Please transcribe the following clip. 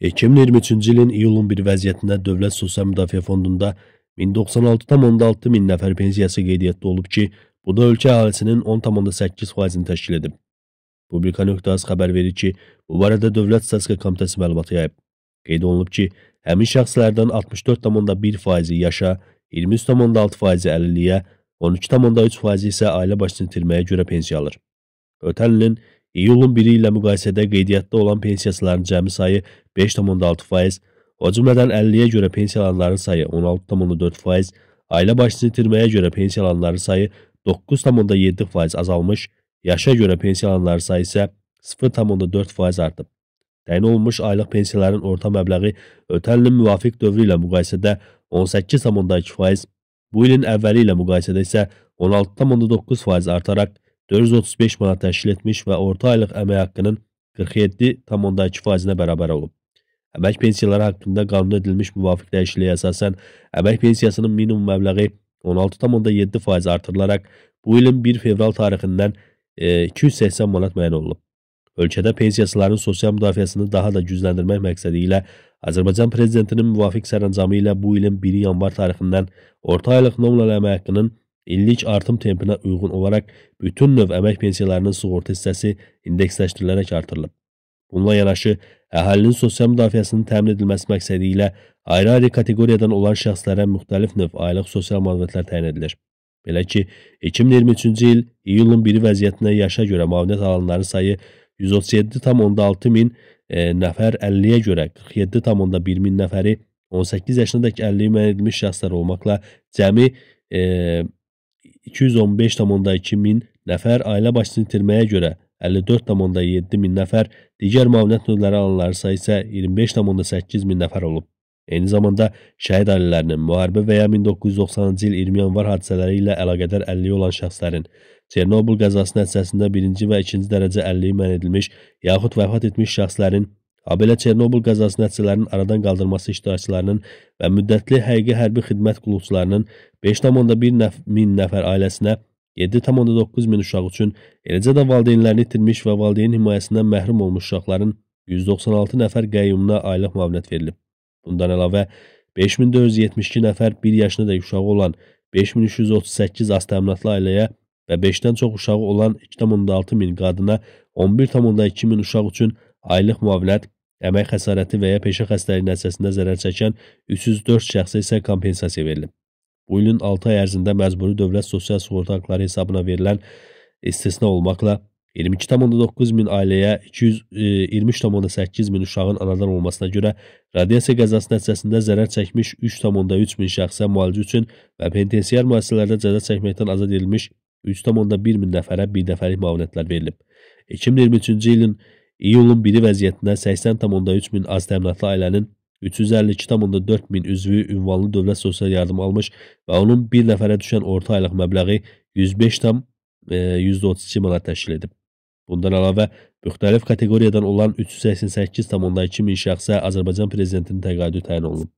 2023-cü ilin iyulun 1 vəziyyətində Dövlət Sosial Müdafiə Fondunda 1096,6 min nəfər pensiyası qeydiyyatda olub ki, bu da ölkə əhalisinin 10,8%-ni təşkil edib. Publika.az xəbər verir ki, bu barədə Dövlət Statistika Komitəsi məlumatı yayıb. Qeyd olunub ki, həmin şəxslərdən 64,1%-i yaşa, 23,6%-i əlilliyə, 13,3%-i isə ailə başını itirməyə görə pensiya alır. Ötən ilin İyulun 1-i ilə müqayisədə qeydiyyatda olan pensiyasıların cəmi sayı 5,6%, o cümlədən 50-yə görə pensiyalanların sayı 16,4%, ailə başçısını itirməyə görə pensiyalanların sayı 9,7% azalmış, yaşa görə pensiyalanların sayı isə 0,4% artıb. Təyin olunmuş aylıq pensiyaların orta məbləği ötən ilin müvafiq dövrü ilə müqayisədə 18,2%, bu ilin əvvəli ilə müqayisədə isə 16,9% artaraq 435 manat təşkil etmiş və orta aylıq əmək haqqının 47,2 faizinə bərabər olub. Əmək pensiyaları haqqında qanun edilmiş müvafiq dəyişikliyə əsasən əmək pensiyasının minimum məbləği 16,7 faiz artırılaraq bu ilin 1 fevral tarixindən 280 e, manat müəyyən olunub. Ölkədə pensiyasıların sosial müdafiəsini daha da gücləndirmək məqsədi ilə Azərbaycan Prezidentinin müvafiq sərəncamı ilə bu ilin 1 yanvar tarixindən orta aylıq nominal əmək haqqının illik artım tempinə uyğun olaraq bütün növ əmək pensiyalarının sığorta hissəsi indeksləşdirilərək artırılıb. Bununla yanaşı, əhalinin sosial müdafiəsinin təmin edilməsi məqsədi ilə ayrı-ayrı kateqoriyadan olan şəxslərə müxtəlif növ aylıq sosial müavinətlər təyin edilir. Belə ki, 2023-cü il iyulun 1-i vəziyyətinə yaşa görə müavinət alanların sayı 137,6 min e, nəfər 50-yə görə 47,1 min nəfəri 18 yaşına dək 50 müəyyən edilmiş şəxslər olmaqla cəmi e, 215,2 min nəfər ailə başçısını itirməyə görə 54,7 min nəfər, digər müavinət növləri alanları sayı isə 25,8 min nəfər olub. Eyni zamanda şəhid ailələrinin müharibə və ya 1990-cı il 20 yanvar hadisələri ilə əlaqədar 50 olan şəxslərin Çernobıl qəzası nəticəsində birinci və ikinci dərəcə 50 mən edilmiş yaxud vəfat etmiş şəxslərin Habelə Çernobıl qəzası nəticələrinin aradan qaldırılması iştirakçılarının və müddətli həqiqi hərbi xidmət qulluqçularının 5,1 nəf min nəfər ailəsinə 7,9 min uşaq üçün, eləcə də valideynlərini itirmiş və valideyn himayəsindən məhrum olmuş uşaqların 196 nəfər qəyyumuna aylıq müavinət verilib. Bundan əlavə 5472 nəfər 1 yaşına da uşağı olan 5338 az təminatlı ailəyə və 5-dən çox uşağı olan 2,6 min qadına 11,2 min uşaq üçün aylıq müavinət Əmək xəsarəti və ya peşə xəstəliyi nəticəsində zərər çəkən 304 şəxsə isə kompensasiya verilib. Bu ilin 6 ay ərzində məcburi dövlət sosial sığorta haqları hesabına verilən istisna olmaqla 22,9 min ailəyə 223,8 e, min uşağın anadan olmasına görə radiasiya qəzası nəticəsində zərər çəkmiş 3,3 min şəxsə müalicə üçün və penitensiar müəssisələrdə cəza çəkməkdən azad edilmiş 3,1 min nəfərə birdəfəlik müavinətlər verilib. 2023-cü ilin İyulun 1-i vəziyyətində 80,3 min az təminatlı ailənin 352,4 min üzvü ünvanlı dövlət sosial yardım almış və onun bir nəfərə düşən orta aylıq məbləği 105,32 e, manat təşkil edib. Bundan əlavə, müxtəlif kateqoriyadan olan 388,2 min şəxsə Azərbaycan prezidentinin təqaüdü təyin olunub.